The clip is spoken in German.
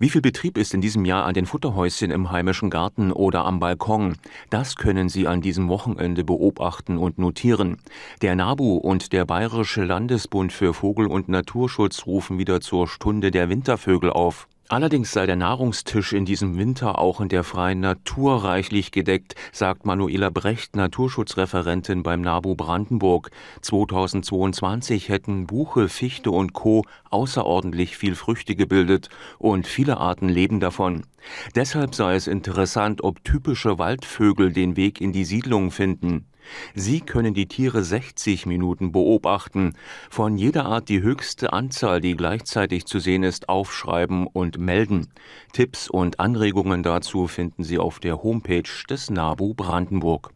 Wie viel Betrieb ist in diesem Jahr an den Futterhäuschen im heimischen Garten oder am Balkon? Das können Sie an diesem Wochenende beobachten und notieren. Der NABU und der Bayerische Landesbund für Vogel- und Naturschutz rufen wieder zur Stunde der Wintervögel auf. Allerdings sei der Nahrungstisch in diesem Winter auch in der freien Natur reichlich gedeckt, sagt Manuela Brecht, Naturschutzreferentin beim NABU Brandenburg. 2022 hätten Buche, Fichte und Co. außerordentlich viel Früchte gebildet und viele Arten leben davon. Deshalb sei es interessant, ob typische Waldvögel den Weg in die Siedlung finden. Sie können die Tiere 60 Minuten beobachten, von jeder Art die höchste Anzahl, die gleichzeitig zu sehen ist, aufschreiben und melden. Tipps und Anregungen dazu finden Sie auf der Homepage des NABU Brandenburg.